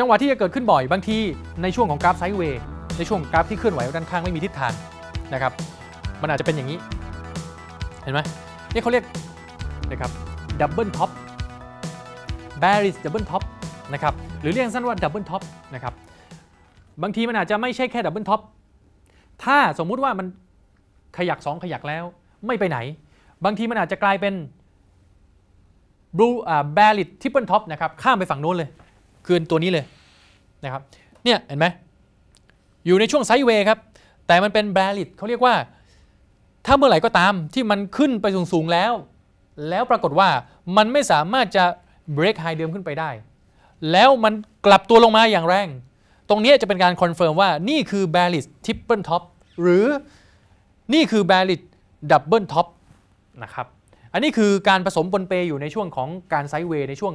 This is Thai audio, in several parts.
จังหวะที่จะเกิดขึ้นบ่อยบางทีในช่วงของกราฟไซด์เวย์ในช่วงกราฟที่เคลื่อนไหวด้านข้างไม่มีทิศทางนะครับมันอาจจะเป็นอย่างนี้ เห็นไหมนี่เขาเรียกนะครับดับเบิลท็อปแบริสดับเบิลท็อปนะครับหรือเรียกสั้นว่าดับเบิลท็อปนะครับบางทีมันอาจจะไม่ใช่แค่ดับเบิลท็อปถ้าสมมุติว่ามันขยัก 2 ขยักแล้วไม่ไปไหน บางทีมันอาจจะกลายเป็นบลูอ่าแบริสทริปเปิลท็อปนะครับข้ามไปฝั่งโน้นเลยคือตัวนี้เลยนะครับเนี่ยเห็นไหมอยู่ในช่วงไซด์เวย์ครับ แต่มันเป็นแบลิดเขาเรียกว่า ถ้าเมื่อไหร่ก็ตามที่มันขึ้นไปสูง ๆ แล้ว แล้วปรากฏว่ามันไม่สามารถจะเบรกไฮเดิมขึ้นไปได้ แล้วมันกลับตัวลงมาอย่างแรง ตรงนี้จะเป็นการคอนเฟิร์มว่านี่คือแบลิตทิปเปิลท็อปหรือนี่คือแบลิตดับเบิลท็อปนะครับอันนี้คือการผสมปนเปอยู่ในช่วงของการไซด์เวย์ในช่วง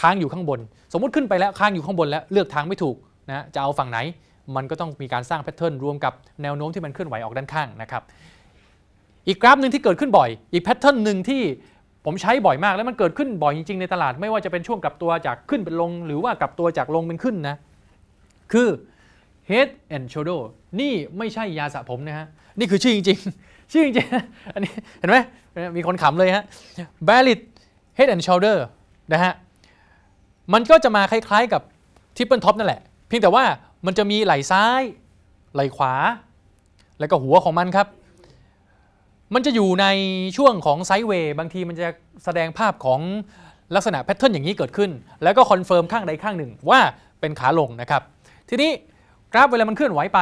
ค้างอยู่ข้างบน สมมติขึ้นไปแล้วค้างอยู่ข้างบนแล้ว เลือกทางไม่ถูกนะจะเอาฝั่งไหน มันก็ต้องมีการสร้างแพทเทิร์น รวมกับแนวโน้มที่มันเคลื่อนไหวออกด้านข้างนะครับ อีก กราฟหนึ่งที่เกิดขึ้นบ่อย อีกแพทเทิร์นหนึ่งที่ผมใช้บ่อยมากแล้วมันเกิดขึ้นบ่อยจริงๆ ในตลาดไม่ว่าจะเป็นช่วงกลับตัวจากขึ้นเป็นลง หรือว่ากลับตัวจากลงเป็นขึ้นนะคือ head and shoulder นี่ไม่ใช่ยาสระผมนะฮะนี่คือชื่อจริงๆชื่อจริงๆอันนี้เห็นไหมมีคนขำเลยฮะ b a l l i t head and shoulder นะฮะมันก็จะมาคล้ายๆกับทิปเปิลท็อปนั่นแหละ เพียงแต่ว่ามันจะมีไหลซ้าย ไหลขวา แล้วก็หัวของมันครับ มันจะอยู่ในช่วงของไซด์เวย์บางทีมันจะแสดงภาพของลักษณะแพทเทิร์นอย่างนี้เกิดขึ้น แล้วก็คอนเฟิร์มข้างใดข้างหนึ่งว่าเป็นขาลงนะครับ ทีนี้กราฟเวลามันเคลื่อนไหวไป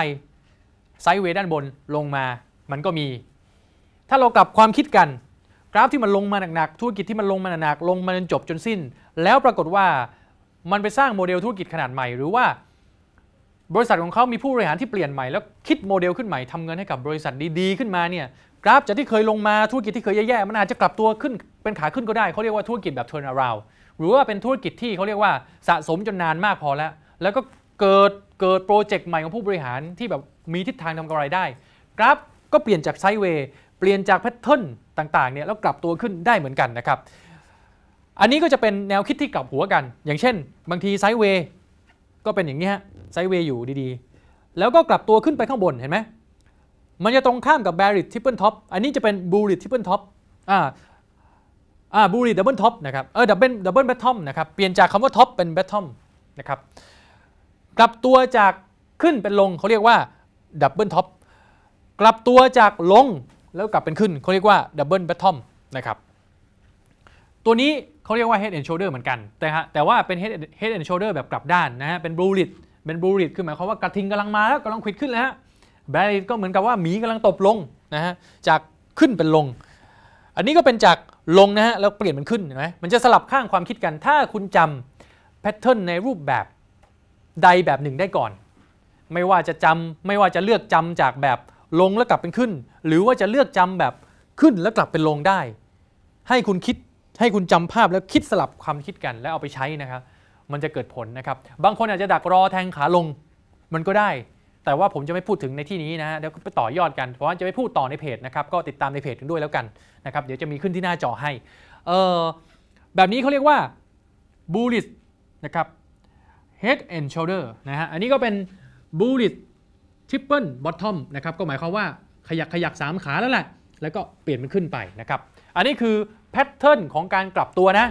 ไซด์เวย์ด้านบนลงมามันก็มี ถ้าเรากลับความคิดกันกราฟที่มันลงมาหนักๆ ธุรกิจที่มันลงมาหนักๆ ลงมาจนจบจนสิ้น แล้วปรากฏว่ามันไปสร้างโมเดลธุรกิจขนาดใหม่ หรือว่า บริษัทของเขามีผู้บริหารที่เปลี่ยนใหม่แล้วคิดโมเดลขึ้นใหม่ทำเงินให้กับบริษัทดีๆขึ้นมาเนี่ย กราฟจากที่เคยลงมา ธุรกิจที่เคยแย่ๆมันอาจจะกลับตัวขึ้นเป็นขาขึ้นก็ได้เขาเรียกว่าธุรกิจแบบเท r n a r o u n d หรือว่าเป็นธุรกิจที่เขาเรียกว่าสะสมจนนานมากพอแล้ว แล้วก็เกิดเกิดโปรเจกต์ใหม่ของผู้บริหารที่แบบมีทิศทางทำกำไรได้ กราฟก็เปลี่ยนจากไซด์เวย์ปลี่ยนจากแพทเทิร์นต่างๆเนี่ยแล้วกลับตัวขึ้นได้เหมือนกันนะครับ อันนี้ก็จะเป็นแนวคิดที่กลับหัวกัน อย่างเช่น บางทีไซด์เวย์ก็เป็นอย่างนี้ฮะไซด์เวย์อยู่ดีๆ แล้วก็กลับตัวขึ้นไปข้างบน เห็นไหม มันจะตรงข้ามกับแบริททิปเปิลท็อป อันนี้จะเป็นบูริททิปเปิลท็อปอ่าอ่าบูริทดับเบิลท็อปนะครับ เออดับเบิลดับเบิลแบททอมนะครับ เปลี่ยนจากคำว่าท็อปเป็นแบททอมนะครับ กลับตัวจากขึ้นเป็นลงเขาเรียกว่าดับเบิลท็อป กลับตัวจากลงแล้วกลับเป็นขึ้นเขาเรียกว่าดับเบิลแบททอมนะครับตัวนี้เขาเรียกว่า head and shoulder เหมือนกันแต่ฮะแต่ว่าเป็น head อน a ์โ n d shoulder แบบกลับด้านนะฮะเป็นบลูริดเป็นบลูริดคือหมายความว่ากระทิงกำลังมาแล้วกำลังขวิดขึ้นแล้วฮะแบริดก็เหมือนกับว่าหมีกำลังตบลงนะฮะจากขึ้นเป็นลง อันนี้ก็เป็นจากลงนะฮะแล้วเปลี่ยนเป็นขึ้นเห็นไหมมันจะสลับข้างความคิดกันถ้าคุณจำแพทเทิร์นในรูปแบบใดแบบหนึ่งได้ก่อนไม่ว่าจะจำไม่ว่าจะเลือกจำจากแบบลงแล้วกลับเป็นขึ้น หรือว่าจะเลือกจำแบบขึ้นแล้วกลับเป็นลงได้ ให้คุณคิดให้คุณจำภาพแล้วคิดสลับความคิดกันแล้วเอาไปใช้นะครับมันจะเกิดผลนะครับ บางคนอาจจะดักรอแทงขาลงมันก็ได้ แต่ว่าผมจะไม่พูดถึงในที่นี้นะฮะเดี๋ยวไปต่อยอดกันเพราะว่าจะไม่พูดต่อในเพจนะครับก็ติดตามในเพจกันด้วยแล้วกันนะครับเดี๋ยวจะมีขึ้นที่หน้าจอให้เออแบบนี้เขาเรียกว่า bullish นะครับ head and shoulder นะฮะอันนี้ก็เป็น bullish ริปเปิลบอททอมนะครับก็หมายความว่าขยัก ขยัก3ขาแล้วแหละแล้วก็เปลี่ยนมันขึ้นไปนะครับอันนี้คือแพทเทิร์นของการกลับตัวนะ